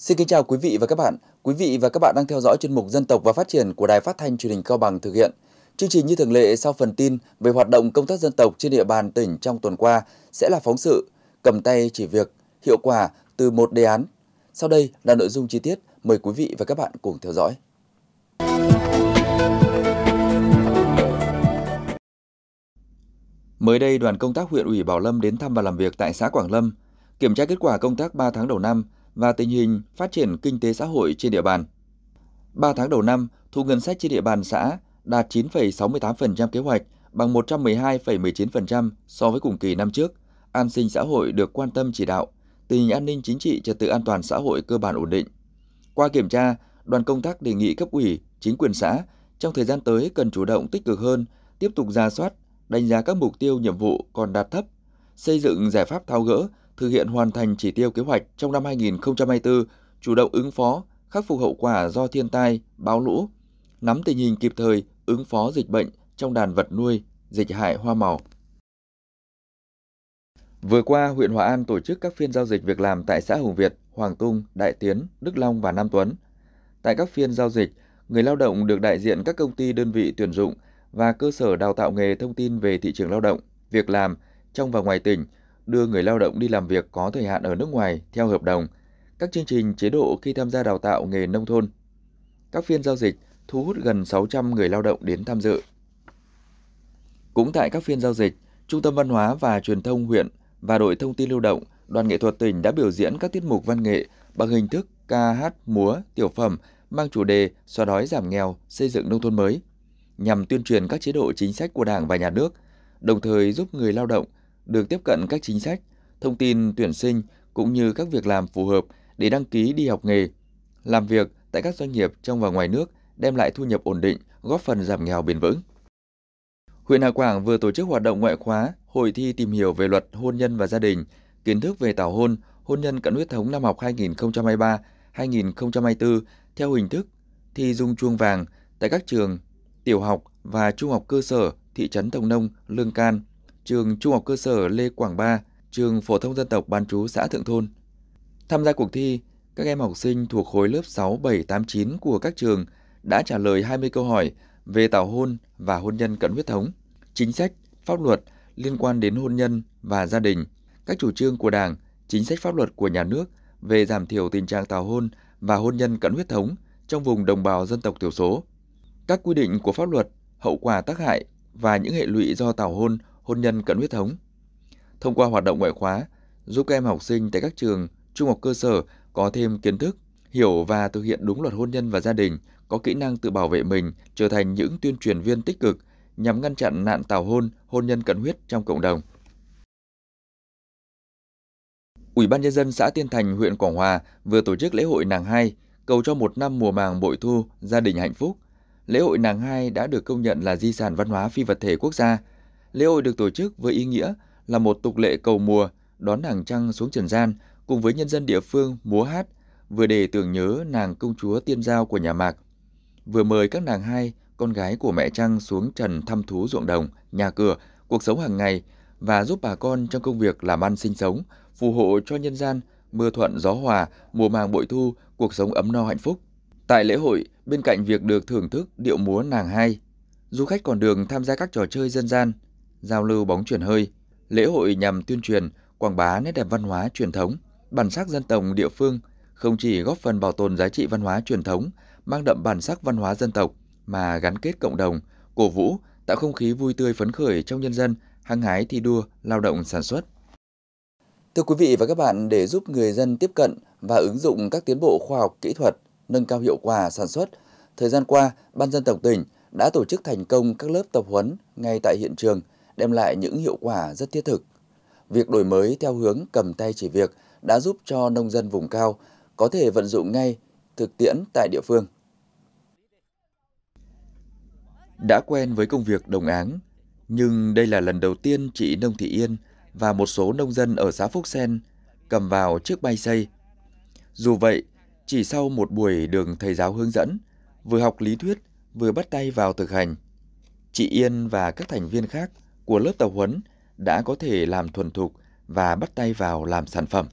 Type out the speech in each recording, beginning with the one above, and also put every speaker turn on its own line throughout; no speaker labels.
Xin kính chào quý vị và các bạn. Quý vị và các bạn đang theo dõi chuyên mục Dân tộc và Phát triển của Đài Phát thanh Truyền hình Cao Bằng thực hiện. Chương trình như thường lệ sau phần tin về hoạt động công tác dân tộc trên địa bàn tỉnh trong tuần qua sẽ là phóng sự cầm tay chỉ việc hiệu quả từ một đề án. Sau đây là nội dung chi tiết, mời quý vị và các bạn cùng theo dõi. Mới đây, đoàn công tác huyện ủy Bảo Lâm đến thăm và làm việc tại xã Quảng Lâm, kiểm tra kết quả công tác 3 tháng đầu năm, và tình hình phát triển kinh tế xã hội trên địa bàn. 3 tháng đầu năm, thu ngân sách trên địa bàn xã đạt 9,68% kế hoạch, bằng 112,19% so với cùng kỳ năm trước. An sinh xã hội được quan tâm chỉ đạo, tình hình an ninh chính trị trật tự an toàn xã hội cơ bản ổn định. Qua kiểm tra, đoàn công tác đề nghị cấp ủy, chính quyền xã trong thời gian tới cần chủ động tích cực hơn, tiếp tục ra soát, đánh giá các mục tiêu nhiệm vụ còn đạt thấp, xây dựng giải pháp tháo gỡ thực hiện hoàn thành chỉ tiêu kế hoạch trong năm 2024, chủ động ứng phó, khắc phục hậu quả do thiên tai, bão lũ, nắm tình hình kịp thời, ứng phó dịch bệnh trong đàn vật nuôi, dịch hại hoa màu. Vừa qua, huyện Hòa An tổ chức các phiên giao dịch việc làm tại xã Hùng Việt, Hoàng Tung, Đại Tiến, Đức Long và Nam Tuấn. Tại các phiên giao dịch, người lao động được đại diện các công ty đơn vị tuyển dụng và cơ sở đào tạo nghề thông tin về thị trường lao động, việc làm trong và ngoài tỉnh – đưa người lao động đi làm việc có thời hạn ở nước ngoài theo hợp đồng, các chương trình chế độ khi tham gia đào tạo nghề nông thôn. Các phiên giao dịch thu hút gần 600 người lao động đến tham dự. Cũng tại các phiên giao dịch, Trung tâm Văn hóa và Truyền thông huyện và đội thông tin lưu động, đoàn nghệ thuật tỉnh đã biểu diễn các tiết mục văn nghệ bằng hình thức ca hát múa tiểu phẩm mang chủ đề xóa đói giảm nghèo, xây dựng nông thôn mới nhằm tuyên truyền các chế độ chính sách của Đảng và nhà nước, đồng thời giúp người lao động được tiếp cận các chính sách, thông tin tuyển sinh cũng như các việc làm phù hợp để đăng ký đi học nghề, làm việc tại các doanh nghiệp trong và ngoài nước đem lại thu nhập ổn định, góp phần giảm nghèo bền vững. Huyện Hà Quảng vừa tổ chức hoạt động ngoại khóa, hội thi tìm hiểu về luật hôn nhân và gia đình, kiến thức về tảo hôn, hôn nhân cận huyết thống năm học 2023-2024 theo hình thức thi dung chuông vàng tại các trường tiểu học và trung học cơ sở thị trấn Đồng Nông, Lương Can, trường Trung học cơ sở Lê Quảng Ba, trường Phổ thông dân tộc Bán trú xã Thượng Thôn. Tham gia cuộc thi, các em học sinh thuộc khối lớp 6, 7, 8, 9 của các trường đã trả lời 20 câu hỏi về tảo hôn và hôn nhân cận huyết thống, chính sách, pháp luật liên quan đến hôn nhân và gia đình, các chủ trương của Đảng, chính sách pháp luật của nhà nước về giảm thiểu tình trạng tảo hôn và hôn nhân cận huyết thống trong vùng đồng bào dân tộc thiểu số, các quy định của pháp luật, hậu quả tác hại và những hệ lụy do tảo hôn hôn nhân cận huyết thống. Thông qua hoạt động ngoại khóa, giúp các em học sinh tại các trường trung học cơ sở có thêm kiến thức, hiểu và thực hiện đúng luật hôn nhân và gia đình, có kỹ năng tự bảo vệ mình, trở thành những tuyên truyền viên tích cực nhằm ngăn chặn nạn tảo hôn, hôn nhân cận huyết trong cộng đồng. Ủy ban nhân dân xã Tiên Thành, huyện Quảng Hòa vừa tổ chức lễ hội nàng hai, cầu cho một năm mùa màng bội thu, gia đình hạnh phúc. Lễ hội nàng hai đã được công nhận là di sản văn hóa phi vật thể quốc gia, lễ hội được tổ chức với ý nghĩa là một tục lệ cầu mùa, đón nàng trăng xuống trần gian cùng với nhân dân địa phương múa hát, vừa để tưởng nhớ nàng công chúa tiên giao của nhà Mạc, vừa mời các nàng hai, con gái của mẹ trăng xuống trần thăm thú ruộng đồng, nhà cửa, cuộc sống hàng ngày và giúp bà con trong công việc làm ăn sinh sống, phù hộ cho nhân gian mưa thuận gió hòa, mùa màng bội thu, cuộc sống ấm no hạnh phúc. Tại lễ hội, bên cạnh việc được thưởng thức điệu múa nàng hai, du khách còn được tham gia các trò chơi dân gian giao lưu bóng chuyển hơi. Lễ hội nhằm tuyên truyền, quảng bá nét đẹp văn hóa truyền thống, bản sắc dân tộc địa phương, không chỉ góp phần bảo tồn giá trị văn hóa truyền thống, mang đậm bản sắc văn hóa dân tộc mà gắn kết cộng đồng, cổ vũ, tạo không khí vui tươi phấn khởi trong nhân dân, hăng hái thi đua, lao động sản xuất. Thưa quý vị và các bạn, để giúp người dân tiếp cận và ứng dụng các tiến bộ khoa học kỹ thuật, nâng cao hiệu quả sản xuất, thời gian qua, Ban dân tộc tỉnh đã tổ chức thành công các lớp tập huấn ngay tại hiện trường – đem lại những hiệu quả rất thiết thực. Việc đổi mới theo hướng cầm tay chỉ việc đã giúp cho nông dân vùng cao có thể vận dụng ngay thực tiễn tại địa phương. Đã quen với công việc đồng áng, nhưng đây là lần đầu tiên chị Nông Thị Yên và một số nông dân ở xã Phúc Sen cầm vào chiếc bay xây. Dù vậy, chỉ sau một buổi đường thầy giáo hướng dẫn, vừa học lý thuyết vừa bắt tay vào thực hành, chị Yên và các thành viên khác – của lớp tập huấn đã có thể làm thuần thục và bắt tay vào làm sản phẩm.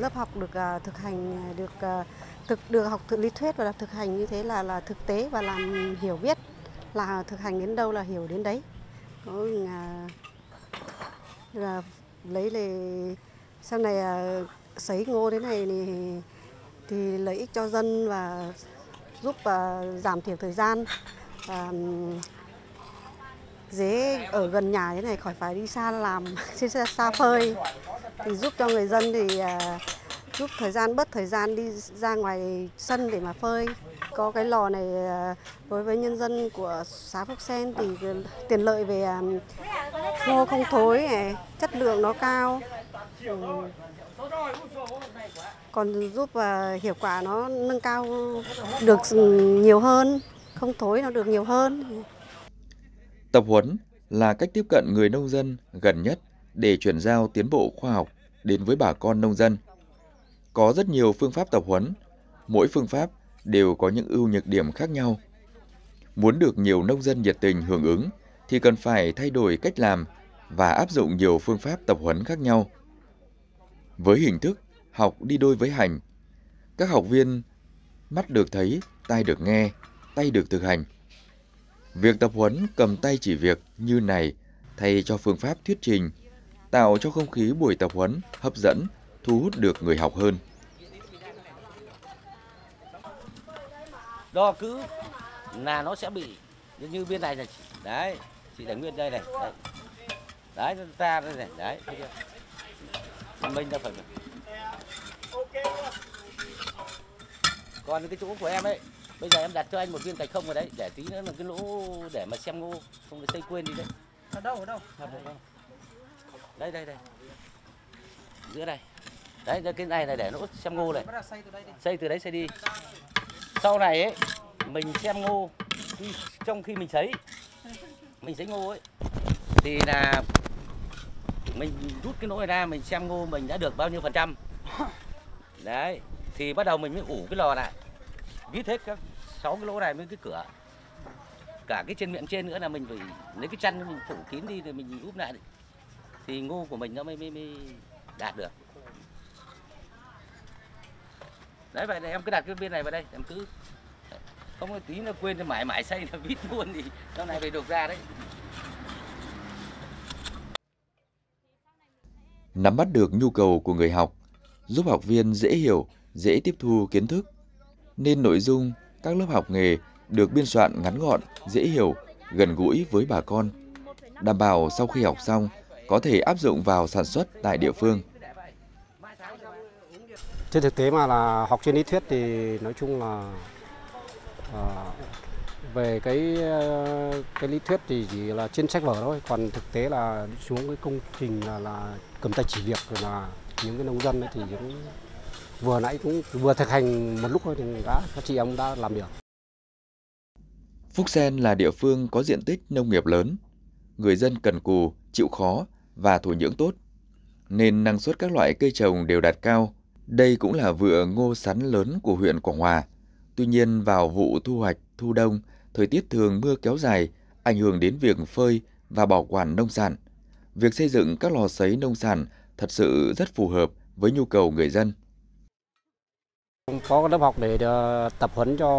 Lớp học được à, thực hành à, được à, thực được học thực lý thuyết và thực hành như thế là là thực tế và làm hiểu biết là thực hành đến đâu là hiểu đến đấy. Có là, là lấy là sau này sấy ngô thế này thì thì lợi ích cho dân và giúp và giảm thiểu thời gian và dế ở gần nhà thế này khỏi phải đi xa làm trên xe xa phơi thì giúp cho người dân thì uh, giúp thời gian bớt thời gian đi ra ngoài sân để mà phơi có cái lò này à, đối với nhân dân của xã Phúc Sen thì tiện lợi về ngô à, không thối này, chất lượng nó cao còn giúp hiệu quả nó nâng cao được ừ, nhiều hơn không thối nó được nhiều hơn Tập huấn là cách tiếp cận người nông dân gần nhất để chuyển giao tiến bộ khoa học đến với bà con nông dân. Có rất nhiều phương pháp tập huấn, mỗi phương pháp đều có những ưu nhược điểm khác nhau. Muốn được nhiều nông dân nhiệt tình hưởng ứng thì cần phải thay đổi cách làm và áp dụng nhiều phương pháp tập huấn khác nhau. Với hình thức học đi đôi với hành, các học viên mắt được thấy, tai được nghe, tay được thực hành – Việc tập huấn cầm tay chỉ việc như này thay cho phương pháp thuyết trình, tạo cho không khí buổi tập huấn hấp dẫn, thu hút được người học hơn.
Đo cứ là nó sẽ bị như bên này này, đấy, chị để nguyên đây này, đấy, đấy ta đây này, đấy, mình ra phần Còn cái chỗ của em ấy bây giờ em đặt cho anh một viên cạch không rồi đấy để tí nữa là cái lỗ để mà xem ngô không để xây quên đi đấy ở đâu ở đâu ở à, đây đây đây, đây. giữa đây đấy đây, cái này này để lỗ xem ngô này xây từ đấy xây đi sau này ấy mình xem ngô khi, trong khi mình sấy mình sấy ngô ấy thì là mình rút cái lỗ này ra mình xem ngô mình đã được bao nhiêu phần trăm đấy thì bắt đầu mình mới ủ cái lò lại biết hết các 6 cái lỗ này với cái cửa cả cái trên miệng trên nữa là mình phải lấy cái chăn mình phủ kín đi rồi mình úp lại thì ngô của mình nó mới mới, mới đạt được đấy vậy này em cứ đặt cái bên này vào đây em cứ không có tí nó quên thì mãi mãi xây là vít luôn thì sau này phải được ra đấy
nắm bắt được nhu cầu của người học giúp học viên dễ hiểu dễ tiếp thu kiến thức nên nội dung các lớp học nghề được biên soạn ngắn gọn, dễ hiểu, gần gũi với bà con, đảm bảo sau khi học xong có thể áp dụng vào sản xuất tại địa phương.
Trên thực tế mà là học trên lý thuyết thì nói chung là à, về cái ờ, cái lý thuyết thì chỉ là trên sách vở thôi, còn thực tế là xuống cái công trình là là cầm tay chỉ việc là những cái nông dân thì những vừa nãy cũng vừa thực hành một lúc thôi thì đã các chị em đã làm được.
Phúc Sen là địa phương có diện tích nông nghiệp lớn, người dân cần cù, chịu khó và thổ nhưỡng tốt, nên năng suất các loại cây trồng đều đạt cao. Đây cũng là vựa ngô sắn lớn của huyện Quảng Hòa. Tuy nhiên vào vụ thu hoạch thu đông, thời tiết thường mưa kéo dài, ảnh hưởng đến việc phơi và bảo quản nông sản. Việc xây dựng các lò sấy nông sản thật sự rất phù hợp với nhu cầu người dân.
Có lớp học để ờ, tập huấn cho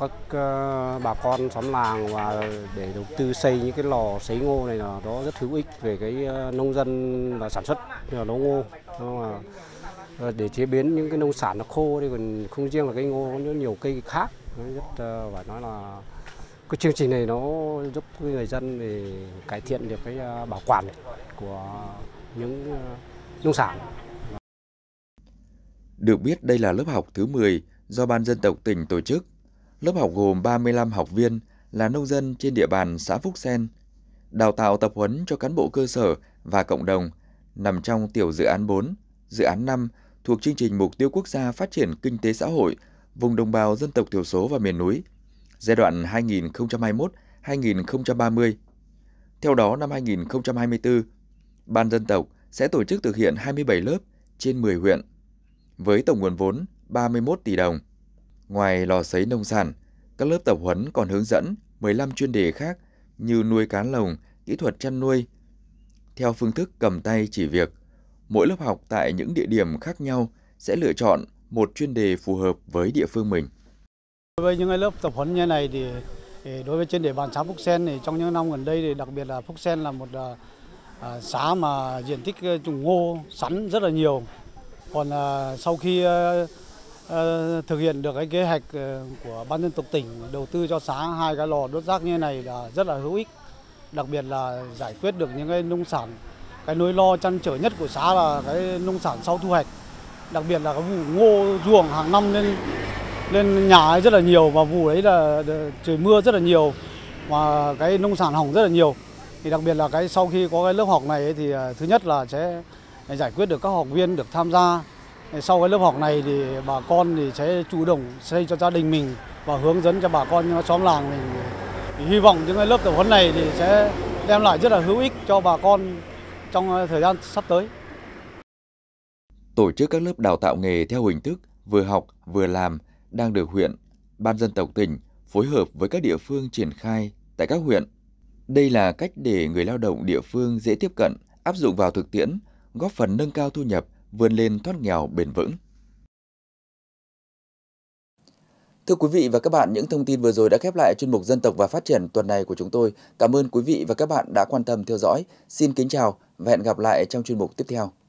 các ờ, bà con xóm làng và để đầu tư xây những cái lò sấy ngô này là nó rất hữu ích về cái ờ, nông dân và sản xuất nấu ngô. để chế biến những cái nông sản nó khô thì còn không riêng là cây ngô có nhiều cây khác rất phải nói là cái chương trình này nó giúp người dân để cải thiện được cái bảo quản của những nông sản
được biết đây là lớp học thứ 10 do Ban dân tộc tỉnh tổ chức. Lớp học gồm 35 học viên là nông dân trên địa bàn xã Phúc Sen, đào tạo tập huấn cho cán bộ cơ sở và cộng đồng nằm trong tiểu dự án 4, dự án 5 thuộc chương trình Mục tiêu Quốc gia Phát triển Kinh tế Xã hội vùng đồng bào dân tộc thiểu số và miền núi giai đoạn 2021-2030. Theo đó, năm 2024, Ban dân tộc sẽ tổ chức thực hiện 27 lớp trên 10 huyện với tổng nguồn vốn 31 tỷ đồng. Ngoài lò sấy nông sản, các lớp tập huấn còn hướng dẫn 15 chuyên đề khác như nuôi cá lồng, kỹ thuật chăn nuôi. Theo phương thức cầm tay chỉ việc, mỗi lớp học tại những địa điểm khác nhau sẽ lựa chọn một chuyên đề phù hợp với địa phương mình.
Đối với những lớp tập huấn như này thì đối với chuyên đề bàn xã Phúc Sen thì trong những năm gần đây thì đặc biệt là Phúc Sen là một à, à, xã mà diện tích ờ, trồng ngô, sắn rất là nhiều còn à, sau khi ờ, ờ, thực hiện được cái kế hoạch ờ, của ban dân tộc tỉnh đầu tư cho xã hai cái lò đốt rác như này là rất là hữu ích. Đặc biệt là giải quyết được những cái nông sản cái nỗi lo chăn trở nhất của xã là cái nông sản sau thu hoạch. Đặc biệt là cái vụ ngô ruộng hàng năm lên lên nhà ấy rất là nhiều và vụ đấy là trời mưa rất là nhiều và cái nông sản hỏng rất là nhiều. Thì đặc biệt là cái sau khi có cái lớp học này ấy, thì thứ nhất là sẽ giải quyết được các học viên được tham gia. Sau cái lớp học này thì bà con thì sẽ chủ động xây cho gia đình mình và hướng dẫn cho bà con xóm làng mình. Thì hy vọng những cái lớp tập huấn này thì sẽ đem lại rất là hữu ích cho bà con trong thời gian sắp tới.
Tổ chức các lớp đào tạo nghề theo hình thức vừa học vừa làm đang được huyện, ban dân tộc tỉnh phối hợp với các địa phương triển khai tại các huyện. Đây là cách để người lao động địa phương dễ tiếp cận, áp dụng vào thực tiễn góp phần nâng cao thu nhập, vươn lên thoát nghèo bền vững. Thưa quý vị và các bạn, những thông tin vừa rồi đã khép lại chuyên mục dân tộc và phát triển tuần này của chúng tôi. Cảm ơn quý vị và các bạn đã quan tâm theo dõi. Xin kính chào và hẹn gặp lại trong chuyên mục tiếp theo.